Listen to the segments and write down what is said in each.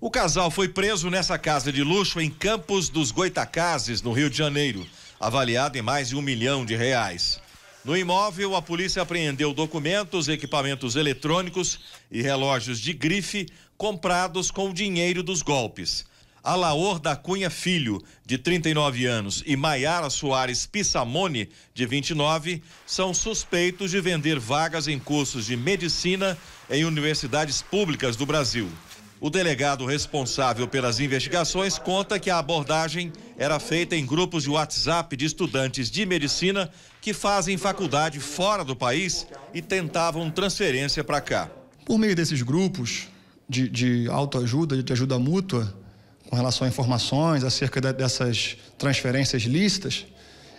O casal foi preso nessa casa de luxo em Campos dos Goitacazes, no Rio de Janeiro, avaliado em mais de um milhão de reais. No imóvel, a polícia apreendeu documentos, equipamentos eletrônicos e relógios de grife comprados com o dinheiro dos golpes. Alaor da Cunha Filho, de 39 anos, e Maiara Soares Pissamone, de 29, são suspeitos de vender vagas em cursos de medicina em universidades públicas do Brasil. O delegado responsável pelas investigações conta que a abordagem era feita em grupos de WhatsApp de estudantes de medicina que fazem faculdade fora do país e tentavam transferência para cá. Por meio desses grupos de, de autoajuda, de ajuda mútua, com relação a informações acerca de, dessas transferências lícitas,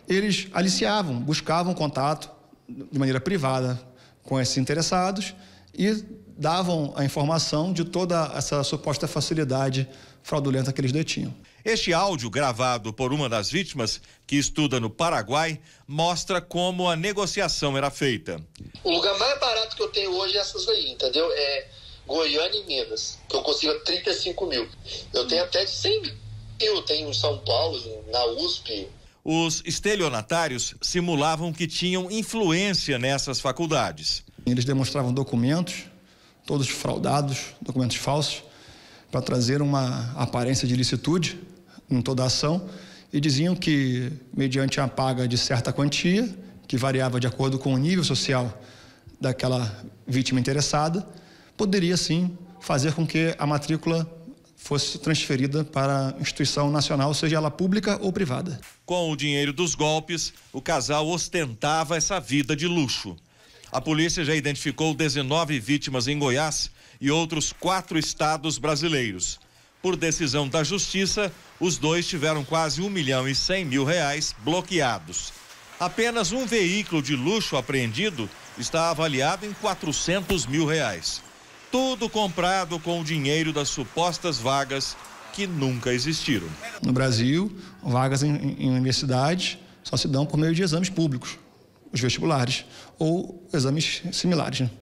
eles aliciavam, buscavam contato de maneira privada com esses interessados e davam a informação de toda essa suposta facilidade fraudulenta que eles detinham. Este áudio, gravado por uma das vítimas, que estuda no Paraguai, mostra como a negociação era feita. O lugar mais barato que eu tenho hoje é essas aí, entendeu? É Goiânia e Minas, que eu consigo 35 mil. Eu tenho até de 100 mil. Eu tenho em São Paulo, na USP, os estelionatários simulavam que tinham influência nessas faculdades. Eles demonstravam documentos todos fraudados, documentos falsos, para trazer uma aparência de licitude em toda a ação, e diziam que, mediante a paga de certa quantia, que variava de acordo com o nível social daquela vítima interessada, poderia sim fazer com que a matrícula fosse transferida para a instituição nacional, seja ela pública ou privada. Com o dinheiro dos golpes, o casal ostentava essa vida de luxo. A polícia já identificou 19 vítimas em Goiás e outros quatro estados brasileiros. Por decisão da justiça, os dois tiveram quase 1 milhão e 100 mil reais bloqueados. Apenas um veículo de luxo apreendido está avaliado em 400 mil reais. Tudo comprado com o dinheiro das supostas vagas que nunca existiram. No Brasil, vagas em, em universidade só se dão por meio de exames públicos os vestibulares ou exames similares. Né?